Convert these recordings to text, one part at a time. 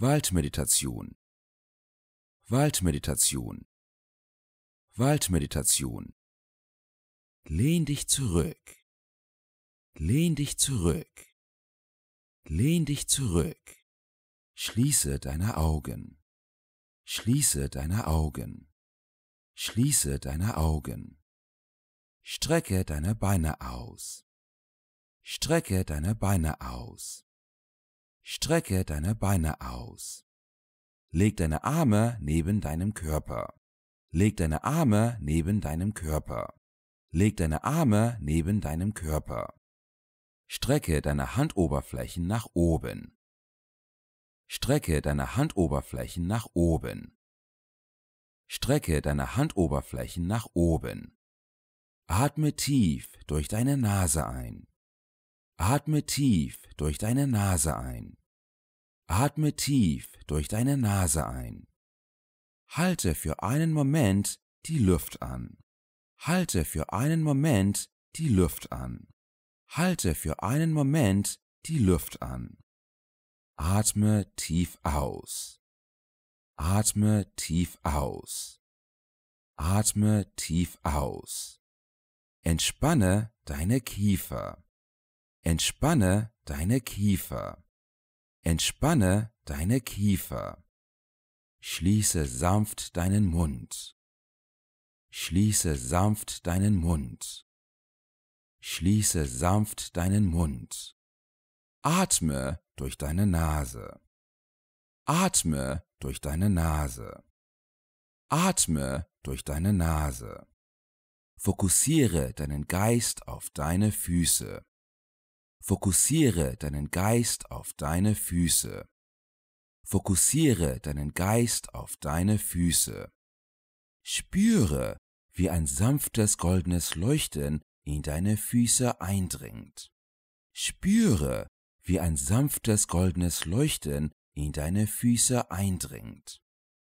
Waldmeditation Waldmeditation Waldmeditation Lehn dich zurück. Lehn dich zurück. Lehn dich zurück. Schließe deine Augen. Schließe deine Augen. Schließe deine Augen. Strecke deine Beine aus. Strecke deine Beine aus. Strecke deine Beine aus. Leg deine Arme neben deinem Körper. Leg deine Arme neben deinem Körper. Leg deine Arme neben deinem Körper. Strecke deine Handoberflächen nach oben. Strecke deine Handoberflächen nach oben. Strecke deine Handoberflächen nach oben. Atme tief durch deine Nase ein. Atme tief durch deine Nase ein. Atme tief durch deine Nase ein. Halte für einen Moment die Luft an. Halte für einen Moment die Luft an. Halte für einen Moment die Luft an. Atme tief aus. Atme tief aus. Atme tief aus. Entspanne deine Kiefer. Entspanne deine Kiefer. Entspanne deine Kiefer. Schließe sanft deinen Mund. Schließe sanft deinen Mund. Schließe sanft deinen Mund. Atme durch deine Nase. Atme durch deine Nase. Atme durch deine Nase. Fokussiere deinen Geist auf deine Füße. Fokussiere deinen Geist auf deine Füße. Fokussiere deinen Geist auf deine Füße. Spüre, wie ein sanftes goldenes Leuchten in deine Füße eindringt. Spüre, wie ein sanftes goldenes Leuchten in deine Füße eindringt.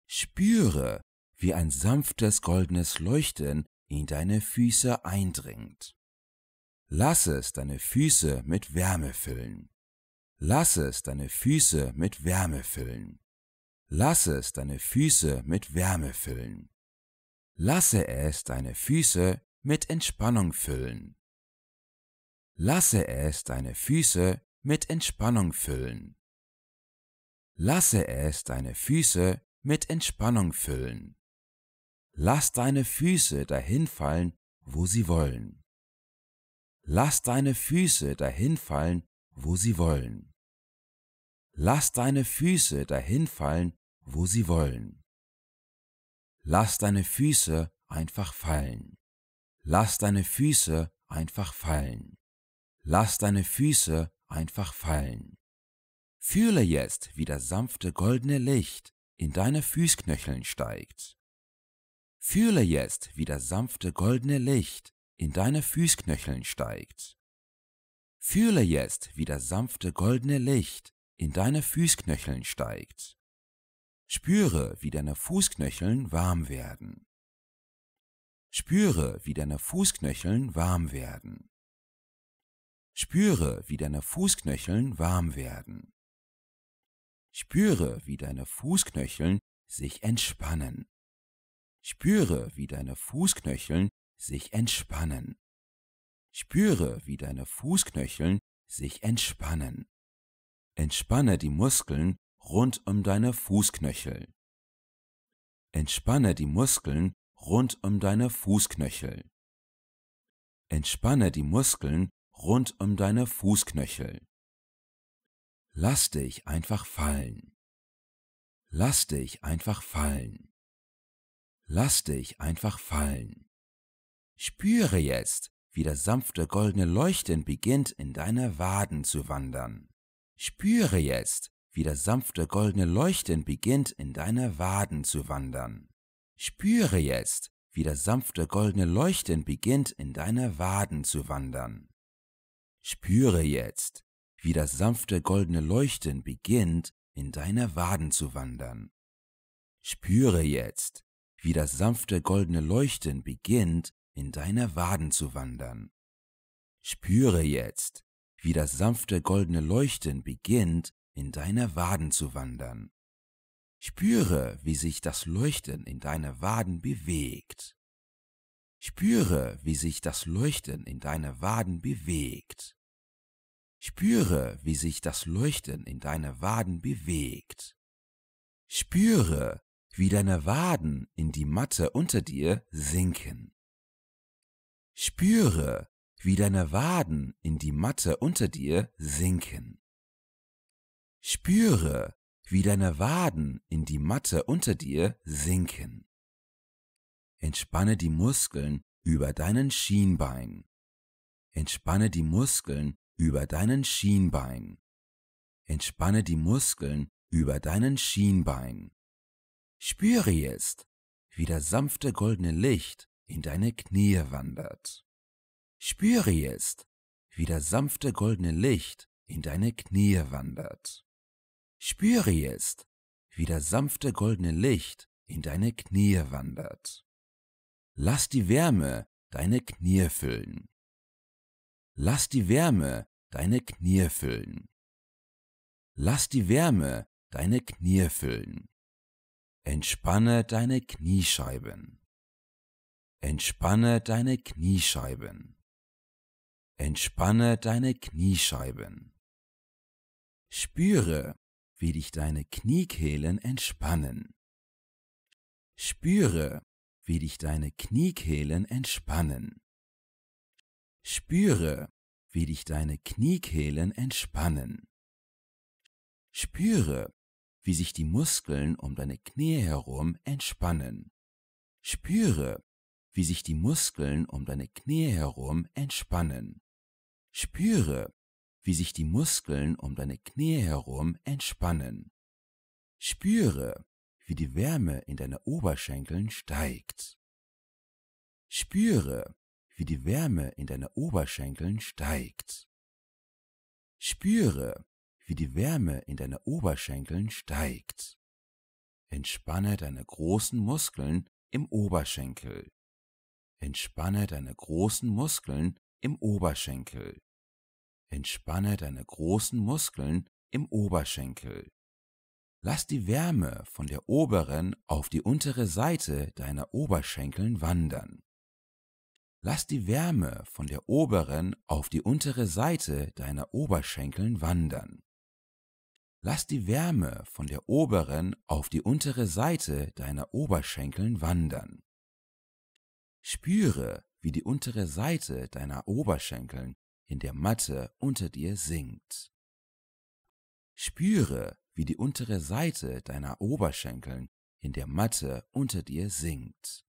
Spüre, wie ein sanftes goldenes Leuchten in deine Füße eindringt. Lass es deine Füße mit Wärme füllen. Lass es deine Füße mit Wärme füllen. Lass es deine Füße mit Wärme füllen. Lasse es deine Füße mit Entspannung füllen. Lasse es deine Füße mit Entspannung füllen. Lasse es deine Füße mit Entspannung füllen. Lass deine Füße dahinfallen, wo sie wollen. Lass deine Füße dahinfallen, wo sie wollen. Lass deine Füße dahinfallen, wo sie wollen. Lass deine Füße einfach fallen. Lass deine Füße einfach fallen. Lass deine Füße einfach fallen. Fühle jetzt, wie das sanfte goldene Licht in deine Füßknöcheln steigt. Fühle jetzt, wie das sanfte goldene Licht in deine Füßknöcheln steigt. Fühle jetzt, wie das sanfte goldene Licht in deine Füßknöcheln steigt. Spüre, wie deine Fußknöcheln warm werden. Spüre, wie deine Fußknöcheln warm werden. Spüre, wie deine Fußknöcheln warm werden. Spüre, wie deine Fußknöcheln sich entspannen. Spüre, wie deine Fußknöcheln sich entspannen. Spüre, wie deine Fußknöcheln sich entspannen. Entspanne die Muskeln rund um deine Fußknöchel. Entspanne die Muskeln rund um deine Fußknöchel. Entspanne die Muskeln rund um deine Fußknöchel. Lass dich einfach fallen. Lass dich einfach fallen. Lass dich einfach fallen. Spüre jetzt, wie das sanfte goldene Leuchten beginnt in deine Waden zu wandern. Spüre jetzt, wie das sanfte goldene Leuchten beginnt in deine Waden zu wandern. Spüre jetzt, wie das sanfte goldene Leuchten beginnt in deine Waden zu wandern. Spüre jetzt, wie das sanfte goldene Leuchten beginnt in deine Waden zu wandern. Spüre jetzt, wie das sanfte goldene Leuchten beginnt in deine Waden zu wandern. Spüre jetzt, wie das sanfte goldene Leuchten beginnt, in deine Waden zu wandern. Spüre, wie sich das Leuchten in deine Waden bewegt. Spüre, wie sich das Leuchten in deine Waden bewegt. Spüre, wie sich das Leuchten in deine Waden bewegt. Spüre, wie deine Waden in die Matte unter dir sinken. Spüre, wie deine Waden in die Matte unter dir sinken. Spüre, wie deine Waden in die Matte unter dir sinken. Entspanne die Muskeln über deinen Schienbein. Entspanne die Muskeln über deinen Schienbein. Entspanne die Muskeln über deinen Schienbein. Spüre jetzt, wie das sanfte goldene Licht in deine Knie wandert. Spüre jetzt, wie das sanfte goldene Licht in deine Knie wandert. Spüre jetzt, wie das sanfte goldene Licht in deine Knie wandert. Lass die Wärme deine Knie füllen. Lass die Wärme deine Knie füllen. Lass die Wärme deine Knie füllen. Entspanne deine Kniescheiben. Entspanne deine Kniescheiben. Entspanne deine Kniescheiben. Spüre, wie dich deine Kniekehlen entspannen. Spüre, wie dich deine Kniekehlen entspannen. Spüre, wie dich deine Kniekehlen entspannen. Spüre, wie sich die Muskeln um deine Knie herum entspannen. Spüre, wie sich die Muskeln um deine Knie herum entspannen. Spüre, wie sich die Muskeln um deine Knie herum entspannen. Spüre, wie die Wärme in deine Oberschenkeln steigt. Spüre, wie die Wärme in deine Oberschenkeln steigt. Spüre, wie die Wärme in deine Oberschenkeln steigt. Entspanne deine großen Muskeln im Oberschenkel. Entspanne deine großen Muskeln im Oberschenkel. Entspanne deine großen Muskeln im Oberschenkel. Lass die Wärme von der oberen auf die untere Seite deiner Oberschenkeln wandern. Lass die Wärme von der oberen auf die untere Seite deiner Oberschenkeln wandern. Lass die Wärme von der oberen auf die untere Seite deiner Oberschenkeln wandern. Spüre, wie die untere Seite deiner Oberschenkeln in der Matte unter dir sinkt. Spüre, wie die untere Seite deiner Oberschenkeln in der Matte unter dir sinkt.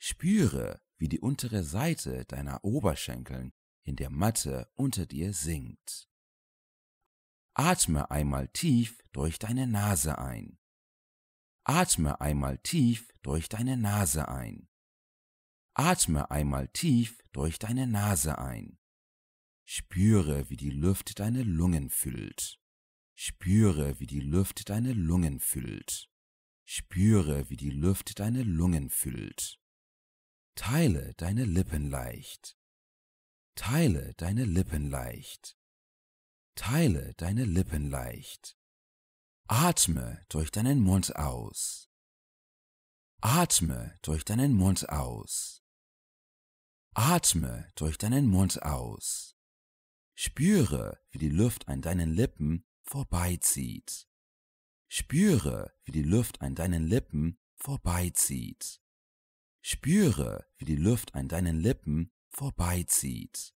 Spüre, wie die untere Seite deiner Oberschenkeln in der Matte unter dir sinkt. Atme einmal tief durch deine Nase ein. Atme einmal tief durch deine Nase ein. Atme einmal tief durch deine Nase ein. Spüre, wie die Luft deine Lungen füllt. Spüre, wie die Luft deine Lungen füllt. Spüre, wie die Luft deine Lungen füllt. Teile deine Lippen leicht. Teile deine Lippen leicht. Teile deine Lippen leicht. Atme durch deinen Mund aus. Atme durch deinen Mund aus. Atme durch deinen Mund aus. Spüre, wie die Luft an deinen Lippen vorbeizieht. Spüre, wie die Luft an deinen Lippen vorbeizieht. Spüre, wie die Luft an deinen Lippen vorbeizieht.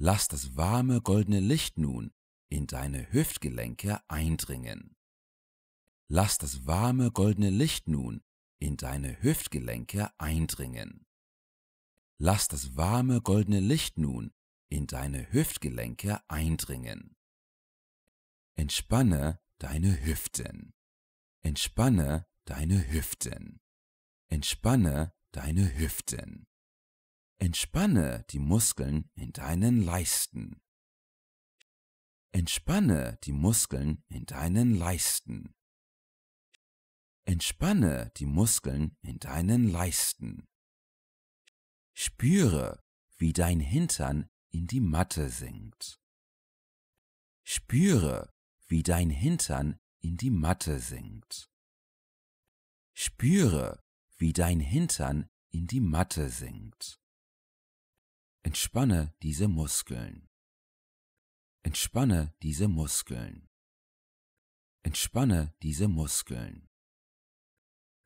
Lass das warme goldene Licht nun in deine Hüftgelenke eindringen. Lass das warme goldene Licht nun in deine Hüftgelenke eindringen lass das warme goldene Licht nun in deine Hüftgelenke eindringen. Entspanne deine Hüften. Entspanne deine Hüften. Entspanne deine Hüften. Entspanne die Muskeln in deinen Leisten. Entspanne die Muskeln in deinen Leisten. Entspanne die Muskeln in deinen Leisten. Spüre, wie dein Hintern in die Matte sinkt. Spüre, wie dein Hintern in die Matte sinkt. Spüre, wie dein Hintern in die Matte sinkt. Entspanne diese Muskeln. Entspanne diese Muskeln. Entspanne diese Muskeln.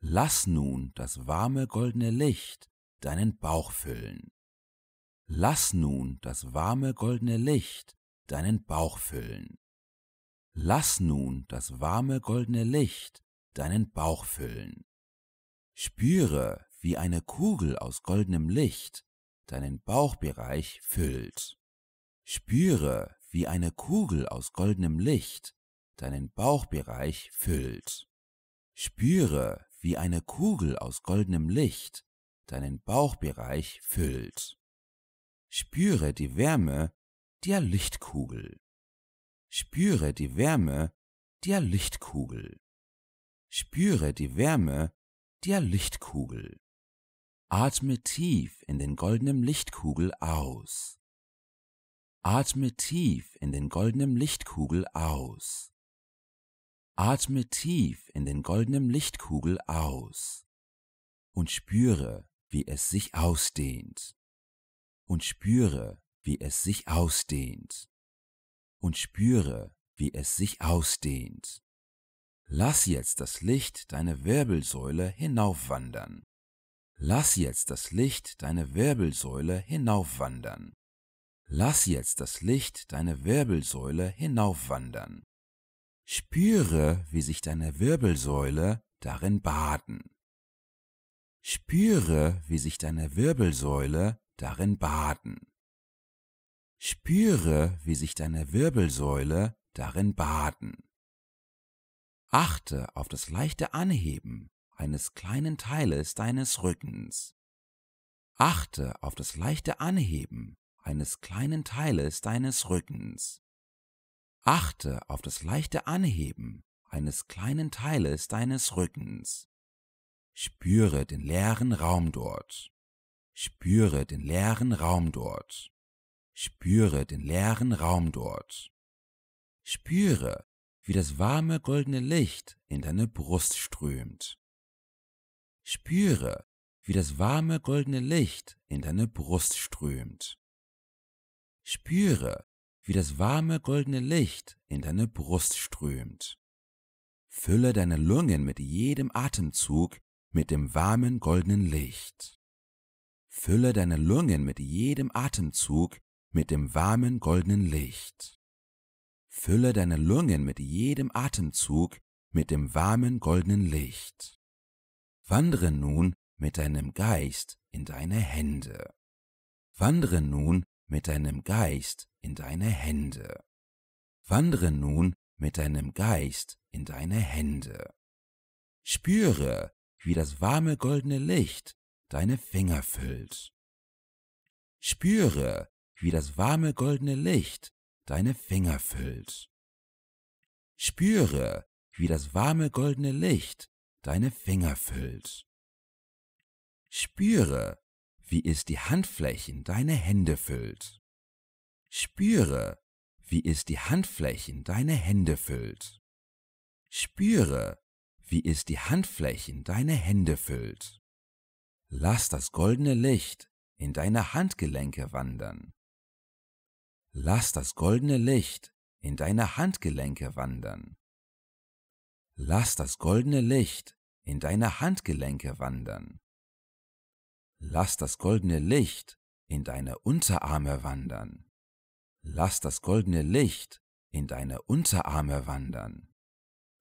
Lass nun das warme goldene Licht deinen Bauch füllen. Lass nun das warme goldene Licht deinen Bauch füllen. Lass nun das warme goldene Licht deinen Bauch füllen. Spüre, wie eine Kugel aus goldenem Licht deinen Bauchbereich füllt. Spüre, wie eine Kugel aus goldenem Licht deinen Bauchbereich füllt. Spüre, wie eine Kugel aus goldenem Licht deinen Bauchbereich füllt. Spüre die Wärme der Lichtkugel. Spüre die Wärme der Lichtkugel. Spüre die Wärme der Lichtkugel. Atme tief in den goldenen Lichtkugel aus. Atme tief in den goldenen Lichtkugel aus. Atme tief in den goldenen Lichtkugel aus und spüre wie es sich ausdehnt. Und spüre, wie es sich ausdehnt. Und spüre, wie es sich ausdehnt. Lass jetzt das Licht deine Wirbelsäule hinaufwandern. Lass jetzt das Licht deine Wirbelsäule hinaufwandern. Lass jetzt das Licht deine Wirbelsäule hinaufwandern. Spüre, wie sich deine Wirbelsäule darin baden. Spüre, wie sich deine Wirbelsäule darin baden. Spüre, wie sich deine Wirbelsäule darin baden. Achte auf das leichte Anheben eines kleinen Teiles deines Rückens. Achte auf das leichte Anheben eines kleinen Teiles deines Rückens. Achte auf das leichte Anheben eines kleinen Teiles deines Rückens. Spüre den leeren Raum dort. Spüre den leeren Raum dort. Spüre den leeren Raum dort. Spüre, wie das warme goldene Licht in deine Brust strömt. Spüre, wie das warme goldene Licht in deine Brust strömt. Spüre, wie das warme goldene Licht in deine Brust strömt. Fülle deine Lungen mit jedem Atemzug mit dem warmen goldenen Licht. Fülle deine Lungen mit jedem Atemzug mit dem warmen goldenen Licht. Fülle deine Lungen mit jedem Atemzug mit dem warmen goldenen Licht. Wandere nun mit deinem Geist in deine Hände. Wandere nun mit deinem Geist in deine Hände. Wandere nun mit deinem Geist in deine Hände. Spüre, wie das warme goldene Licht deine Finger füllt. Spüre, wie das warme goldene Licht deine Finger füllt. Spüre, wie das warme goldene Licht deine Finger füllt. Spüre, wie es die Handflächen deine Hände füllt. Spüre, wie es die Handflächen deine Hände füllt. Spüre, wie es die Handflächen deine Hände füllt. Lass das goldene Licht in deine Handgelenke wandern. Lass das goldene Licht in deine Handgelenke wandern. Lass das goldene Licht in deine Handgelenke wandern. Lass das goldene Licht in deine Unterarme wandern. Lass das goldene Licht in deine Unterarme wandern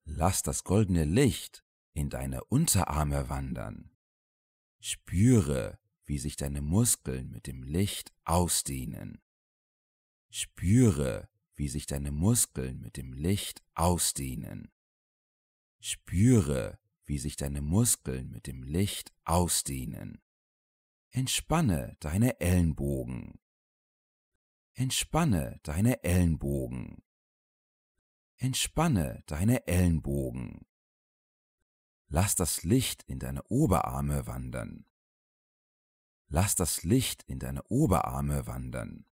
lass das goldene Licht in deine Unterarme wandern. Spüre, wie sich deine Muskeln mit dem Licht ausdehnen. Spüre, wie sich deine Muskeln mit dem Licht ausdehnen. Spüre, wie sich deine Muskeln mit dem Licht ausdehnen. Entspanne deine Ellenbogen. Entspanne deine Ellenbogen. Entspanne deine Ellenbogen. Lass das Licht in deine Oberarme wandern. Lass das Licht in deine Oberarme wandern.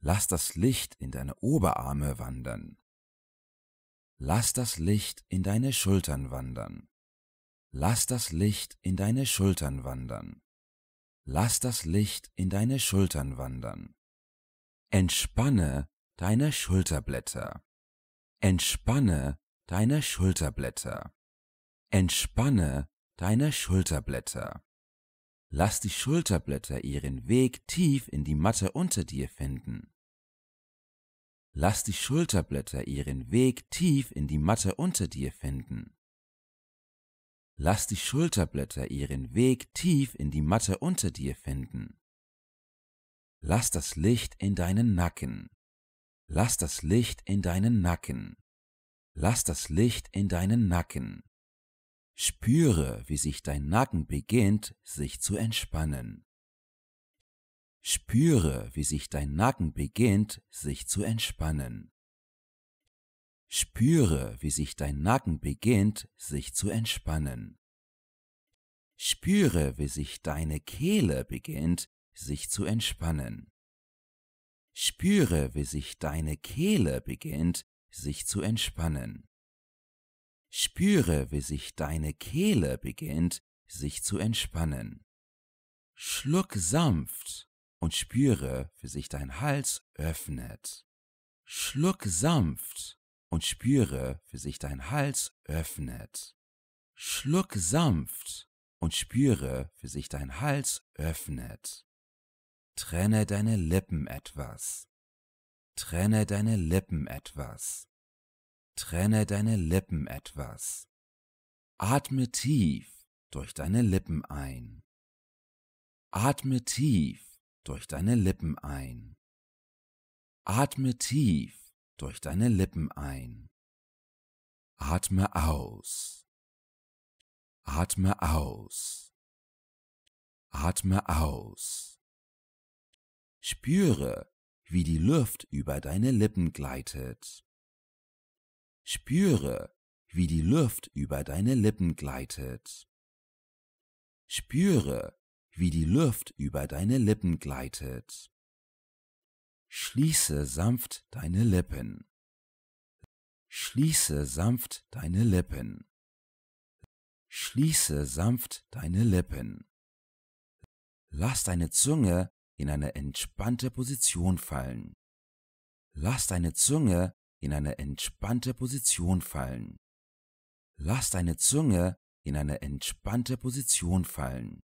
Lass das Licht in deine Oberarme wandern. Lass das Licht in deine Schultern wandern. Lass das Licht in deine Schultern wandern. Lass das Licht in deine Schultern wandern. Entspanne deine Schulterblätter. Entspanne deine Schulterblätter. Entspanne deine Schulterblätter. Lass die Schulterblätter ihren Weg tief in die Matte unter dir finden. Lass die Schulterblätter ihren Weg tief in die Matte unter dir finden. Lass die Schulterblätter ihren Weg tief in die Matte unter dir finden. Lass das Licht in deinen Nacken. Lass das Licht in deinen Nacken. Lass das Licht in deinen Nacken. Spüre, wie sich dein Nacken beginnt, sich zu entspannen. Spüre, wie sich dein Nacken beginnt, sich zu entspannen. Spüre, wie sich dein Nacken beginnt, sich zu entspannen. Spüre, wie sich deine Kehle beginnt, sich zu entspannen. Spüre, wie sich deine Kehle beginnt, sich zu entspannen. Spüre, wie sich deine Kehle beginnt, sich zu entspannen. Schluck sanft und spüre, wie sich dein Hals öffnet. Schluck sanft und spüre, wie sich dein Hals öffnet. Schluck sanft und spüre, wie sich dein Hals öffnet. Trenne deine Lippen etwas. Trenne deine Lippen etwas. Trenne deine Lippen etwas. Atme tief durch deine Lippen ein. Atme tief durch deine Lippen ein. Atme tief durch deine Lippen ein. Atme aus. Atme aus. Atme aus. Spüre, wie die Luft über deine Lippen gleitet. Spüre, wie die Luft über deine Lippen gleitet. Spüre, wie die Luft über deine Lippen gleitet. Schließe sanft deine Lippen. Schließe sanft deine Lippen. Schließe sanft deine Lippen. Lass deine Zunge in eine entspannte Position fallen. Lass deine Zunge in eine entspannte Position fallen. Lass deine Zunge in eine entspannte Position fallen.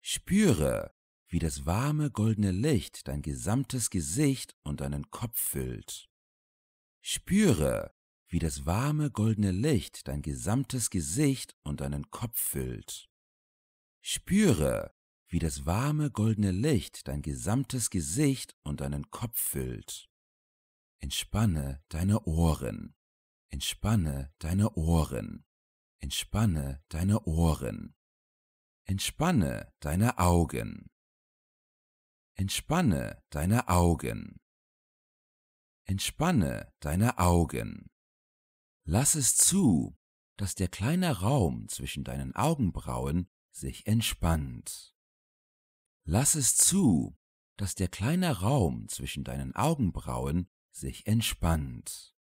Spüre, wie das warme goldene Licht dein gesamtes Gesicht und deinen Kopf füllt. Spüre, wie das warme goldene Licht dein gesamtes Gesicht und deinen Kopf füllt. Spüre, wie das warme goldene Licht dein gesamtes Gesicht und deinen Kopf füllt. Entspanne deine Ohren. Entspanne deine Ohren. Entspanne deine Ohren. Entspanne deine Augen. Entspanne deine Augen. Entspanne deine Augen. Lass es zu, dass der kleine Raum zwischen deinen Augenbrauen sich entspannt. Lass es zu, dass der kleine Raum zwischen deinen Augenbrauen sich entspannt.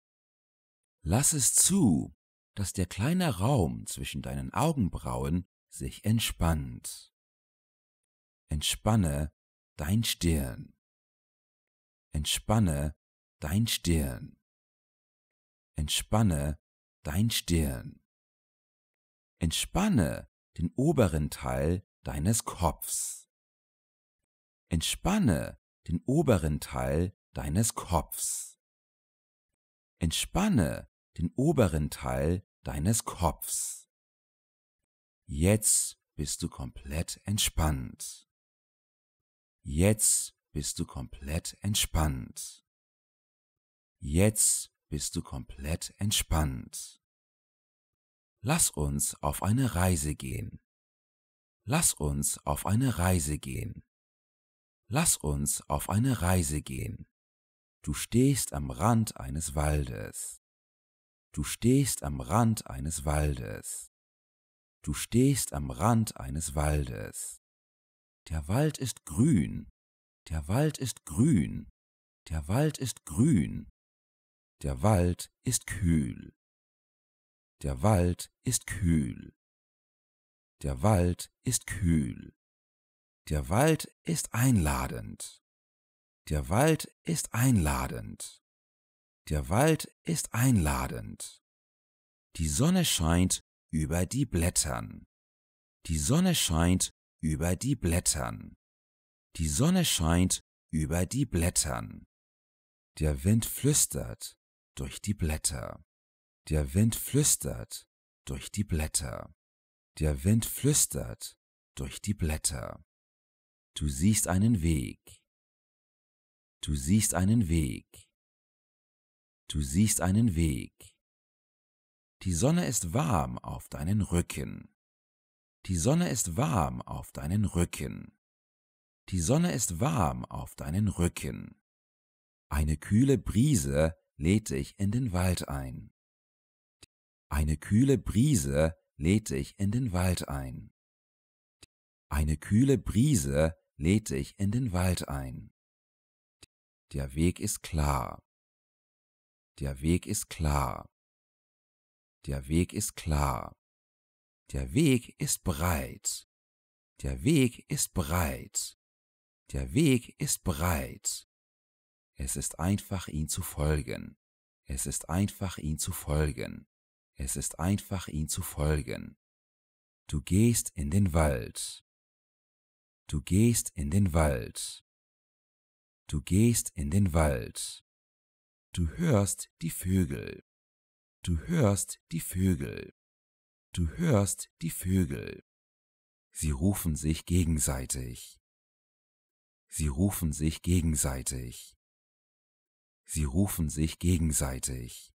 Lass es zu, dass der kleine Raum zwischen deinen Augenbrauen sich entspannt. Entspanne dein Stirn. Entspanne dein Stirn. Entspanne dein Stirn. Entspanne den oberen Teil deines Kopfs. Entspanne den oberen Teil deines Kopfs. Entspanne den oberen Teil deines Kopfs. Jetzt bist du komplett entspannt. Jetzt bist du komplett entspannt. Jetzt bist du komplett entspannt. Lass uns auf eine Reise gehen. Lass uns auf eine Reise gehen. Lass uns auf eine Reise gehen. Du stehst am Rand eines Waldes. Du stehst am Rand eines Waldes. Du stehst am Rand eines Waldes. Der Wald ist grün. Der Wald ist grün. Der Wald ist grün. Der Wald ist kühl. Der Wald ist kühl. Der Wald ist kühl. Der Wald ist einladend. Der Wald ist einladend. Der Wald ist einladend. Die Sonne scheint über die Blättern. Die Sonne scheint über die Blättern. Die Sonne scheint über die Blättern. Der Wind flüstert durch die Blätter. Der Wind flüstert durch die Blätter. Der Wind flüstert durch die Blätter. Du siehst einen Weg. Du siehst einen Weg. Du siehst einen Weg. Die Sonne ist warm auf deinen Rücken. Die Sonne ist warm auf deinen Rücken. Die Sonne ist warm auf deinen Rücken. Eine kühle Brise lädt dich in den Wald ein. Eine kühle Brise lädt dich in den Wald ein. Eine kühle Brise lädt dich in den Wald ein. Der Weg ist klar. Der Weg ist klar. Der Weg ist klar. Der Weg ist breit. Der Weg ist breit. Der Weg ist breit. Es ist einfach, ihn zu folgen. Es ist einfach, ihn zu folgen. Es ist einfach, ihn zu folgen. Du gehst in den Wald. Du gehst in den Wald. Du gehst in den Wald. Du hörst die Vögel. Du hörst die Vögel. Du hörst die Vögel. Sie rufen sich gegenseitig. Sie rufen sich gegenseitig. Sie rufen sich gegenseitig.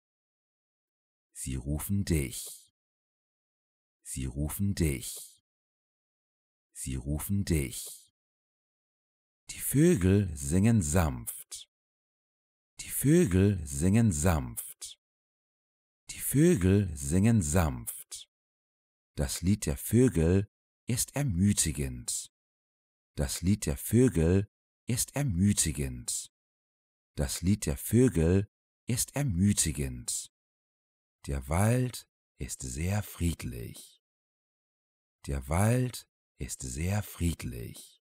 Sie rufen dich. Sie rufen dich sie rufen dich. Die Vögel singen sanft. Die Vögel singen sanft. Die Vögel singen sanft. Das Lied der Vögel ist ermütigend. Das Lied der Vögel ist ermütigend. Das Lied der Vögel ist ermütigend. Der Wald ist sehr friedlich. Der Wald ist sehr friedlich.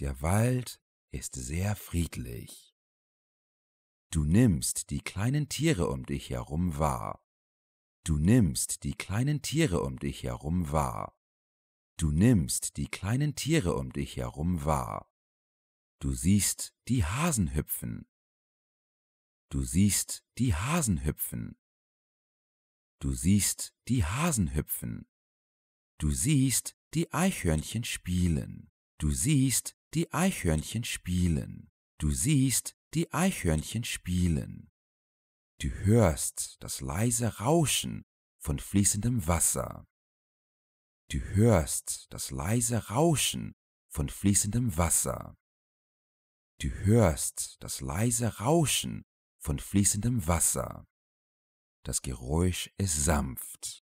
Der Wald ist sehr friedlich. Du nimmst die kleinen Tiere um dich herum wahr. Du nimmst die kleinen Tiere um dich herum wahr. Du nimmst die kleinen Tiere um dich herum wahr. Du siehst die Hasen hüpfen. Du siehst die Hasen hüpfen. Du siehst die Hasen hüpfen. Du siehst die Eichhörnchen spielen. Du siehst die Eichhörnchen spielen. Du siehst die Eichhörnchen spielen. Du hörst das leise Rauschen von fließendem Wasser. Du hörst das leise Rauschen von fließendem Wasser. Du hörst das leise Rauschen von fließendem Wasser. Das Geräusch ist sanft.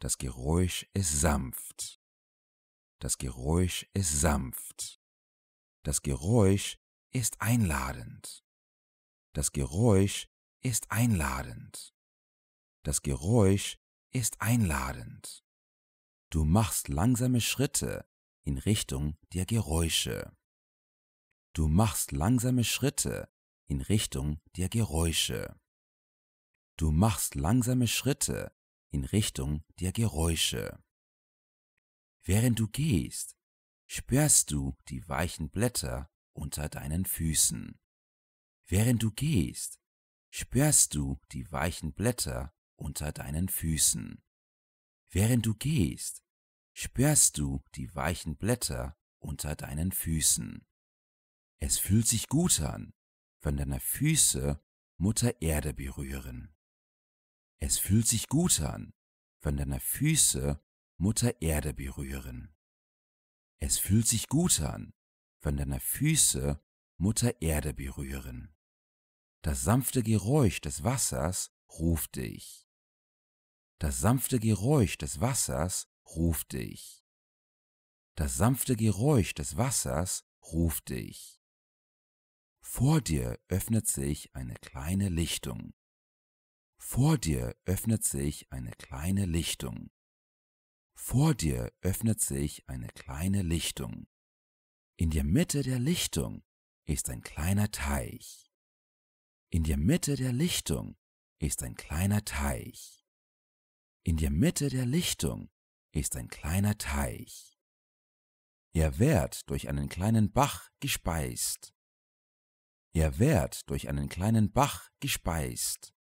Das Geräusch ist sanft. Das Geräusch ist sanft. Das Geräusch ist einladend. Das Geräusch ist einladend. Das Geräusch ist einladend. Du machst langsame Schritte in Richtung der Geräusche. Du machst langsame Schritte in Richtung der Geräusche. Du machst langsame Schritte in Richtung der Geräusche. Während du gehst, spürst du die weichen Blätter unter deinen Füßen. Während du gehst, spürst du die weichen Blätter unter deinen Füßen. Während du gehst, spürst du die weichen Blätter unter deinen Füßen. Es fühlt sich gut an, wenn deine Füße Mutter Erde berühren. Es fühlt sich gut an, wenn deine Füße Mutter Erde berühren. Es fühlt sich gut an, wenn deine Füße Mutter Erde berühren. Das sanfte Geräusch des Wassers ruft dich. Das sanfte Geräusch des Wassers ruft dich. Das sanfte Geräusch des Wassers ruft dich. Vor dir öffnet sich eine kleine Lichtung. Vor dir öffnet sich eine kleine Lichtung. Vor dir öffnet sich eine kleine Lichtung. In der Mitte der Lichtung ist ein kleiner Teich. In der Mitte der Lichtung ist ein kleiner Teich. In der Mitte der Lichtung ist ein kleiner Teich. Er wird durch einen kleinen Bach gespeist. Er wird durch einen kleinen Bach gespeist.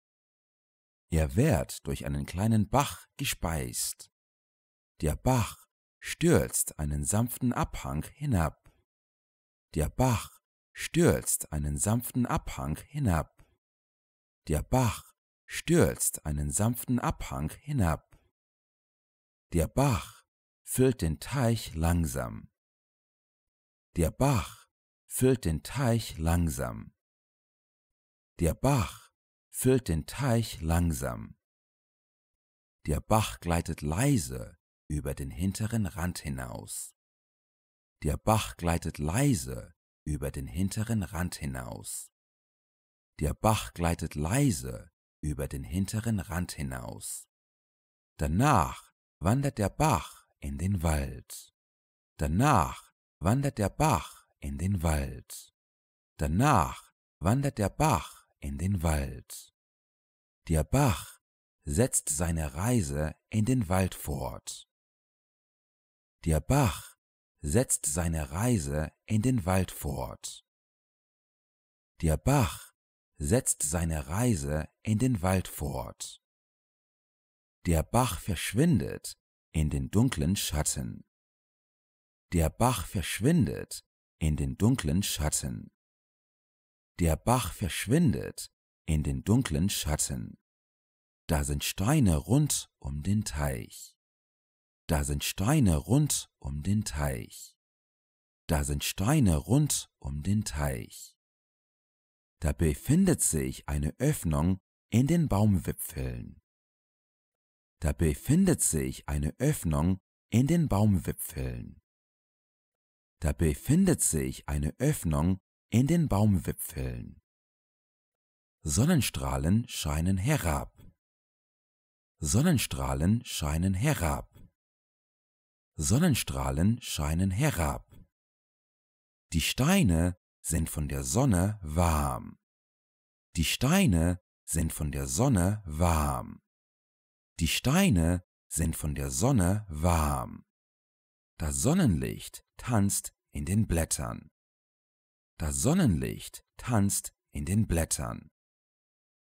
Er wird durch einen kleinen Bach gespeist. Der Bach stürzt einen sanften Abhang hinab. Der Bach stürzt einen sanften Abhang hinab. Der Bach stürzt einen sanften Abhang hinab. Der Bach füllt den Teich langsam. Der Bach füllt den Teich langsam. Der Bach füllt den Teich langsam. Der Bach gleitet leise über den hinteren Rand hinaus. Der Bach gleitet leise über den hinteren Rand hinaus. Der Bach gleitet leise über den hinteren Rand hinaus. Danach wandert der Bach in den Wald. Danach wandert der Bach in den Wald. Danach wandert der Bach in den Wald. Der Bach setzt seine Reise in den Wald fort. Der Bach setzt seine Reise in den Wald fort. Der Bach setzt seine Reise in den Wald fort. Der Bach verschwindet in den dunklen Schatten. Der Bach verschwindet in den dunklen Schatten. Der Bach verschwindet in den dunklen Schatten. Da sind Steine rund um den Teich. Da sind Steine rund um den Teich. Da sind Steine rund um den Teich. Da befindet sich eine Öffnung in den Baumwipfeln. Da befindet sich eine Öffnung in den Baumwipfeln. Da befindet sich eine Öffnung in den Baumwipfeln. Sonnenstrahlen scheinen herab. Sonnenstrahlen scheinen herab. Sonnenstrahlen scheinen herab. Die Steine sind von der Sonne warm. Die Steine sind von der Sonne warm. Die Steine sind von der Sonne warm. Das Sonnenlicht tanzt in den Blättern. Das Sonnenlicht tanzt in den Blättern.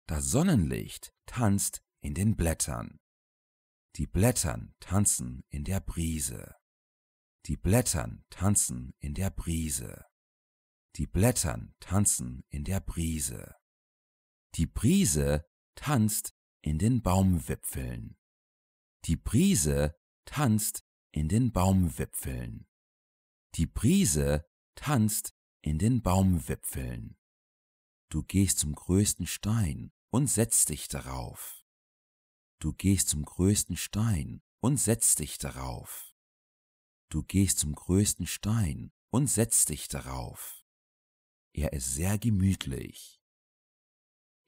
Das Sonnenlicht tanzt in den Blättern. Die Blättern tanzen in der Brise. Die Blättern tanzen in der Brise. Die Blättern tanzen in der Brise. Die Brise tanzt in den Baumwipfeln. Die Brise tanzt in den Baumwipfeln. Die Brise tanzt in den Baumwipfeln. Du gehst zum größten Stein und setzt dich darauf. Du gehst zum größten Stein und setzt dich darauf. Du gehst zum größten Stein und setzt dich darauf. Er ist sehr gemütlich.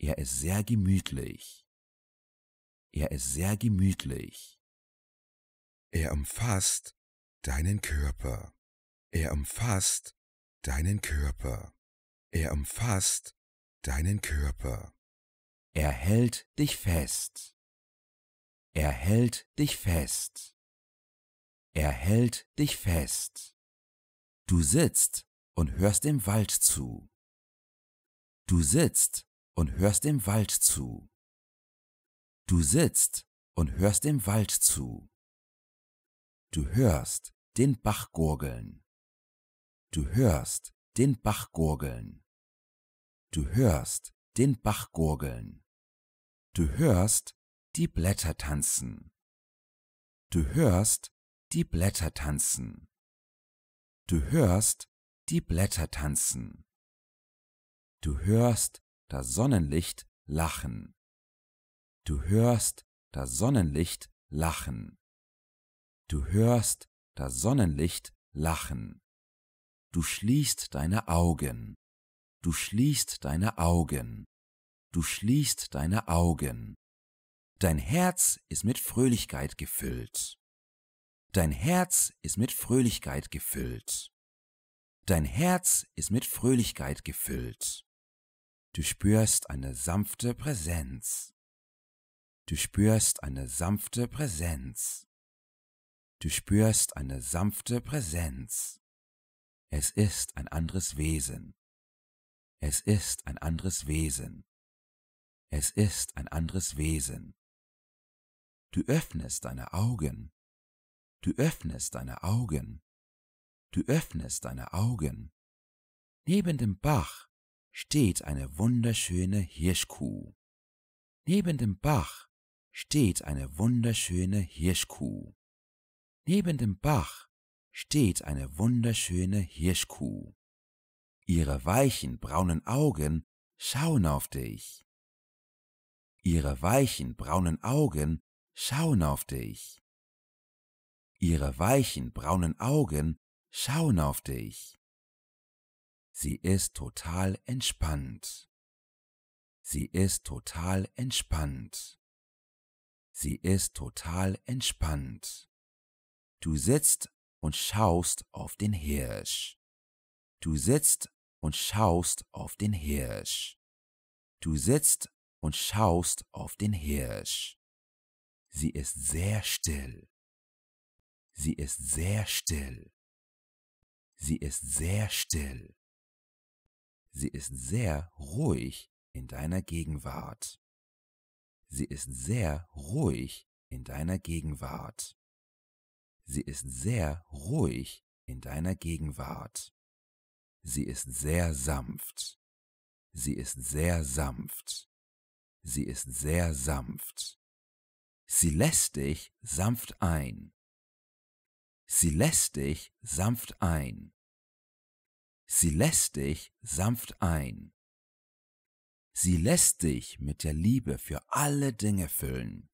Er ist sehr gemütlich. Er ist sehr gemütlich. Er umfasst deinen Körper. Er umfasst deinen Körper. Er umfasst deinen Körper. Er hält dich fest. Er hält dich fest. Er hält dich fest. Du sitzt und hörst dem Wald zu. Du sitzt und hörst dem Wald zu. Du sitzt und hörst dem Wald zu. Du hörst den Bach gurgeln. Du hörst den Bach gurgeln. Du hörst den Bach gurgeln. Du hörst die Blätter tanzen. Du hörst die Blätter tanzen. Du hörst die Blätter tanzen. Du hörst das Sonnenlicht lachen. Du hörst das Sonnenlicht lachen. Du hörst das Sonnenlicht lachen. Du schließt deine Augen. Du schließt deine Augen. Du schließt deine Augen. Dein Herz ist mit Fröhlichkeit gefüllt. Dein Herz ist mit Fröhlichkeit gefüllt. Dein Herz ist mit Fröhlichkeit gefüllt. Du spürst eine sanfte Präsenz. Du spürst eine sanfte Präsenz. Du spürst eine sanfte Präsenz. Es ist ein anderes Wesen. Es ist ein anderes Wesen. Es ist ein anderes Wesen. Du öffnest deine Augen. Du öffnest deine Augen. Du öffnest deine Augen. Neben dem Bach steht eine wunderschöne Hirschkuh. Neben dem Bach steht eine wunderschöne Hirschkuh. Neben dem Bach steht eine wunderschöne Hirschkuh. Ihre weichen braunen Augen schauen auf dich. Ihre weichen braunen Augen schauen auf dich. Ihre weichen braunen Augen schauen auf dich. Sie ist total entspannt. Sie ist total entspannt. Sie ist total entspannt. Du sitzt und schaust auf den Hirsch. Du sitzt und schaust auf den Hirsch. Du sitzt und schaust auf den Hirsch. Sie ist sehr still. Sie ist sehr still. Sie ist sehr still. Sie ist sehr ruhig in deiner Gegenwart. Sie ist sehr ruhig in deiner Gegenwart. Sie ist sehr ruhig in deiner Gegenwart. Sie ist sehr sanft. Sie ist sehr sanft. Sie ist sehr sanft. Sie lässt dich sanft ein. Sie lässt dich sanft ein. Sie lässt dich sanft ein. Sie lässt dich mit der Liebe für alle Dinge füllen.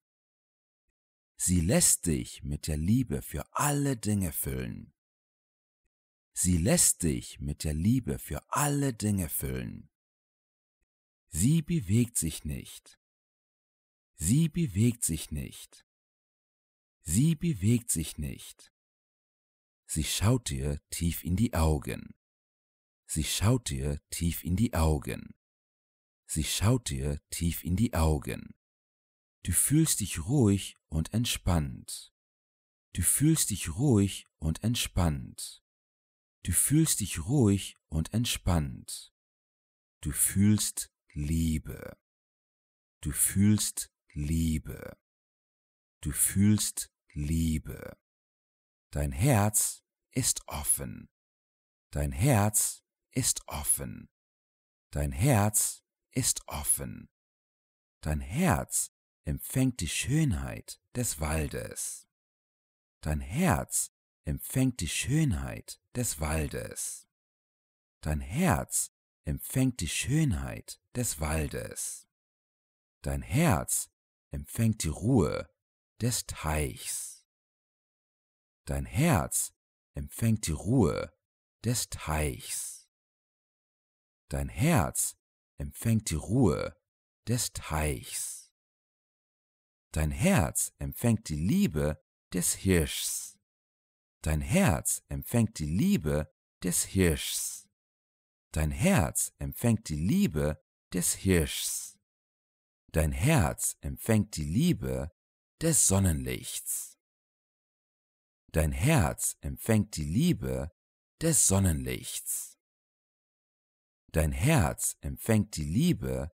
Sie lässt dich mit der Liebe für alle Dinge füllen. Sie lässt dich mit der Liebe für alle Dinge füllen. Sie bewegt sich nicht, Sie bewegt sich nicht. Sie bewegt sich nicht. Sie schaut dir tief in die Augen. Sie schaut dir tief in die Augen. Sie schaut dir tief in die Augen. Du fühlst dich ruhig und entspannt. Du fühlst dich ruhig und entspannt. Du fühlst dich ruhig und entspannt. Du fühlst Liebe. Du fühlst Liebe. Du fühlst Liebe. Dein Herz ist offen. Dein Herz ist offen. Dein Herz ist offen. Dein Herz empfängt die Schönheit des Waldes. Dein Herz empfängt die Schönheit des Waldes. Dein Herz empfängt die Schönheit des Waldes. Dein Herz empfängt die Ruhe des Teichs. Dein Herz empfängt die Ruhe des Teichs. Dein Herz empfängt die Ruhe des Teichs. Dein Herz empfängt die Liebe des Hirschs. Dein Herz empfängt die Liebe des Hirschs. Dein Herz empfängt die Liebe des Hirschs. Dein Herz empfängt die Liebe des Sonnenlichts. Dein Herz empfängt die Liebe des Sonnenlichts. Dein Herz empfängt die Liebe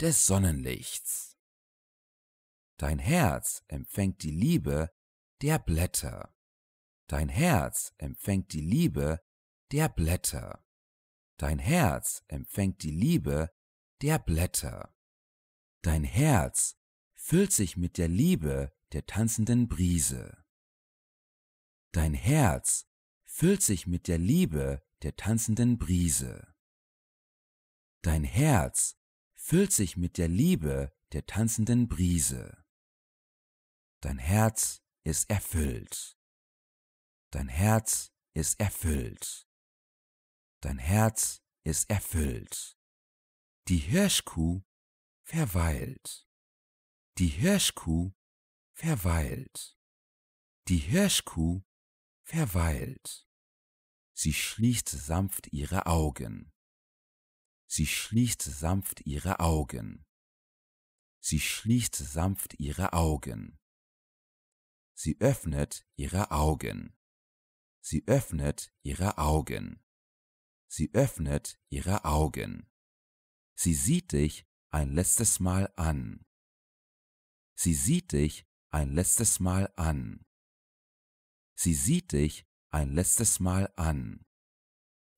des Sonnenlichts. Dein Herz empfängt die Liebe der Blätter. Dein Herz empfängt die Liebe der Blätter. Dein Herz empfängt die Liebe der Blätter. Dein Herz füllt sich mit der Liebe der tanzenden Brise. Dein Herz füllt sich mit der Liebe der tanzenden Brise. Dein Herz füllt sich mit der Liebe der tanzenden Brise. Dein Herz ist erfüllt. Dein Herz ist erfüllt. Dein Herz ist erfüllt. Die Hirschkuh verweilt. Die Hirschkuh verweilt. Die Hirschkuh verweilt. Sie schließt sanft ihre Augen. Sie schließt sanft ihre Augen. Sie schließt sanft ihre Augen. Sie öffnet ihre Augen. Sie öffnet ihre Augen. Sie öffnet ihre Augen. Sie sieht dich ein letztes Mal an. Sie sieht dich ein letztes Mal an. Sie sieht dich ein letztes Mal an.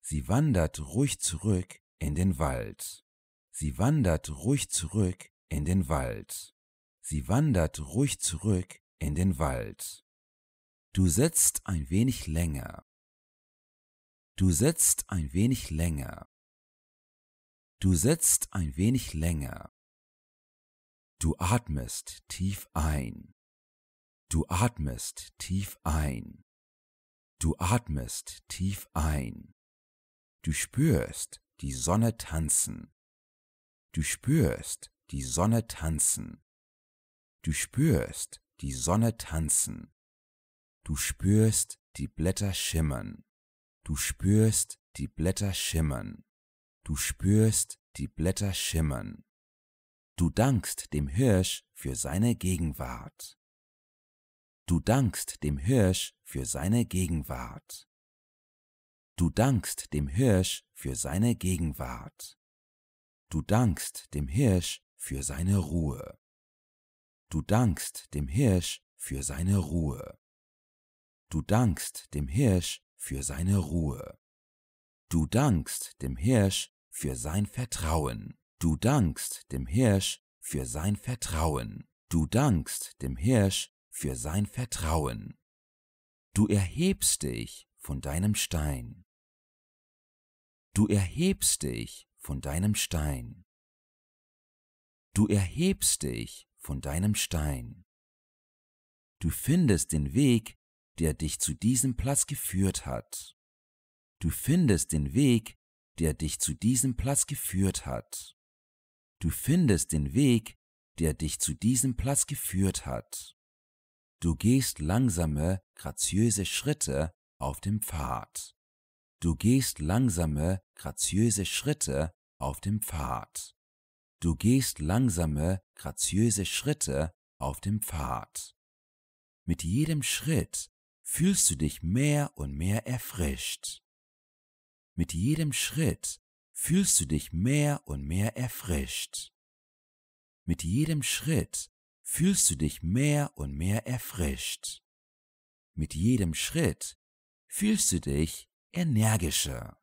Sie wandert ruhig zurück in den Wald. Sie wandert ruhig zurück in den Wald. Sie wandert ruhig zurück in den Wald. Du setzt ein wenig länger. Du setzt ein wenig länger. Du sitzt ein wenig länger. Du atmest tief ein. Du atmest tief ein. Du atmest tief ein. Du spürst die Sonne tanzen. Du spürst die Sonne tanzen. Du spürst die Sonne tanzen. Du spürst die Blätter schimmern. Du spürst die Blätter schimmern. Du spürst die Blätter schimmern. Du dankst dem Hirsch für seine Gegenwart. Du dankst dem Hirsch für seine Gegenwart. Du dankst dem Hirsch für seine Gegenwart. Du dankst dem Hirsch für seine Ruhe. Du dankst dem Hirsch für seine Ruhe. Du dankst dem Hirsch für seine Ruhe. Du dankst dem Hirsch für sein Vertrauen. Du dankst dem Hirsch für sein Vertrauen. Du dankst dem Hirsch für sein Vertrauen. Du erhebst dich von deinem Stein. Du erhebst dich von deinem Stein. Du erhebst dich von deinem Stein. Du findest den Weg, der dich zu diesem Platz geführt hat. Du findest den Weg, der dich zu diesem Platz geführt hat. Du findest den Weg, der dich zu diesem Platz geführt hat. Du gehst langsame, graziöse Schritte auf dem Pfad. Du gehst langsame, graziöse Schritte auf dem Pfad. Du gehst langsame, graziöse Schritte auf dem Pfad. Mit jedem Schritt fühlst du dich mehr und mehr erfrischt. Mit jedem Schritt fühlst du dich mehr und mehr erfrischt. Mit jedem Schritt fühlst du dich mehr und mehr erfrischt. Mit jedem Schritt fühlst du dich energischer.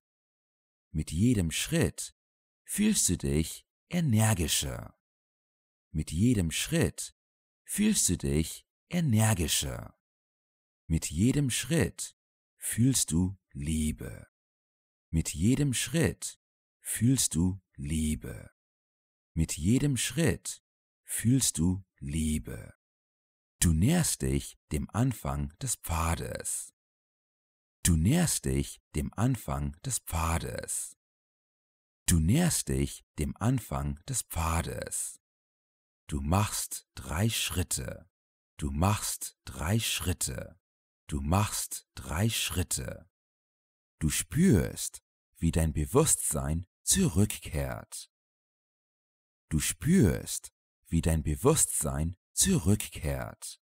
Mit jedem Schritt fühlst du dich energischer. Mit jedem Schritt fühlst du dich energischer. Mit jedem Schritt fühlst du Liebe. Mit jedem Schritt fühlst du Liebe. Mit jedem Schritt fühlst du Liebe. Du näherst dich dem Anfang des Pfades. Du näherst dich dem Anfang des Pfades. Du näherst dich dem Anfang des Pfades. Du machst drei Schritte. Du machst drei Schritte. Du machst drei Schritte. Du spürst, wie dein Bewusstsein zurückkehrt. Du spürst, wie dein Bewusstsein zurückkehrt.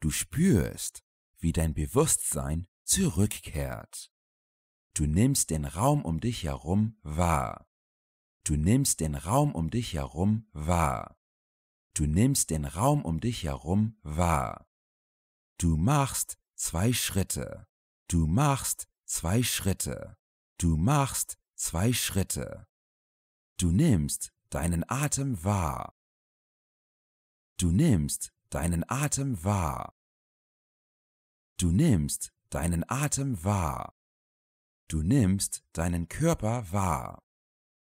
Du spürst, wie dein Bewusstsein zurückkehrt. Du nimmst den Raum um dich herum wahr. Du nimmst den Raum um dich herum wahr. Du nimmst den Raum um dich herum wahr. Du machst zwei Schritte. Du machst zwei Schritte. Du machst zwei Schritte. Du nimmst deinen Atem wahr. Du nimmst deinen Atem wahr. Du nimmst deinen Atem wahr. Du nimmst deinen Körper wahr.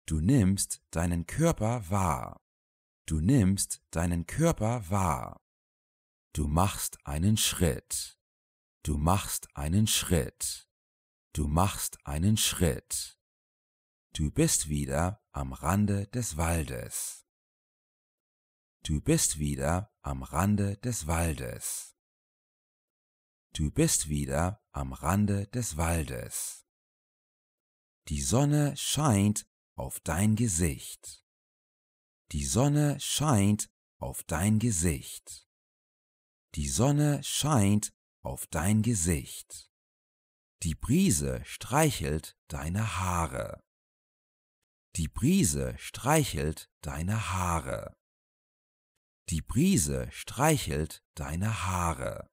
Du nimmst deinen Körper wahr. Du nimmst deinen Körper wahr. Du machst einen Schritt. Du machst einen Schritt. Du machst einen Schritt. Du bist wieder am Rande des Waldes. Du bist wieder am Rande des Waldes. Du bist wieder am Rande des Waldes. Die Sonne scheint auf dein Gesicht. Die Sonne scheint auf dein Gesicht. Die Sonne scheint auf dein Gesicht. Die Brise streichelt deine Haare. Die Brise streichelt deine Haare. Die Brise streichelt deine Haare.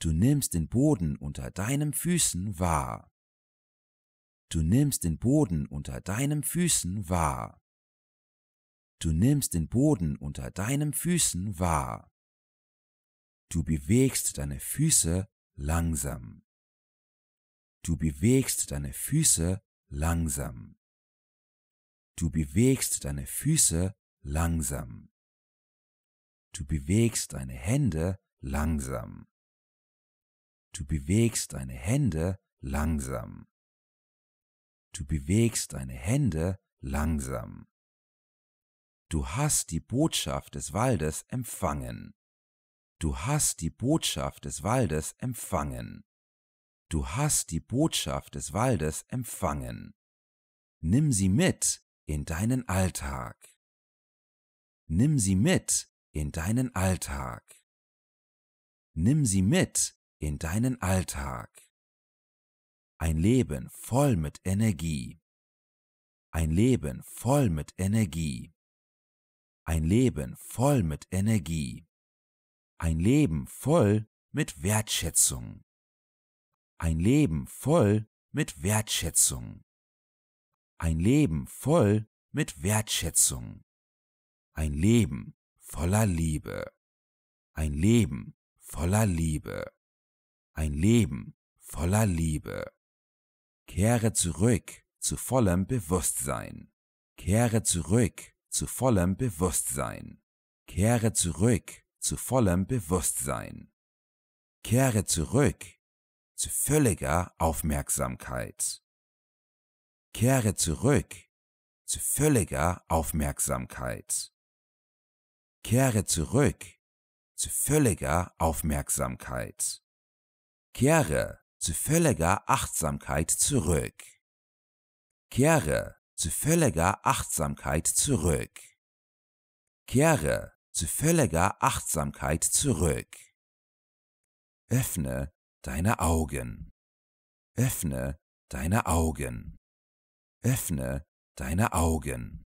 Du nimmst den Boden unter deinen Füßen wahr. Du nimmst den Boden unter deinen Füßen wahr. Du nimmst den Boden unter deinen Füßen wahr. Du bewegst deine Füße langsam. Du bewegst deine Füße langsam. Du bewegst deine Füße langsam. Du bewegst deine Hände langsam. Du bewegst deine Hände langsam. Du bewegst deine Hände langsam. Du hast die Botschaft des Waldes empfangen. Du hast die Botschaft des Waldes empfangen du hast die Botschaft des Waldes empfangen. Nimm sie mit in deinen Alltag. Nimm sie mit in deinen Alltag. Nimm sie mit in deinen Alltag. Ein Leben voll mit Energie. Ein Leben voll mit Energie. Ein Leben voll mit Energie. Ein Leben voll mit Wertschätzung. Ein Leben voll mit Wertschätzung. Ein Leben voll mit Wertschätzung. Ein Leben voller Liebe. Ein Leben voller Liebe. Ein Leben voller Liebe. Kehre zurück zu vollem Bewusstsein. Kehre zurück zu vollem Bewusstsein. Kehre zurück zu vollem Bewusstsein. Kehre zurück zu völliger Aufmerksamkeit. Kehre zurück zu völliger Aufmerksamkeit. Kehre zurück zu völliger Aufmerksamkeit. Kehre zu völliger Achtsamkeit zurück. Kehre zu völliger Achtsamkeit zurück. Kehre zu völliger Achtsamkeit zurück. Öffne deine Augen. Öffne deine Augen. Öffne deine Augen.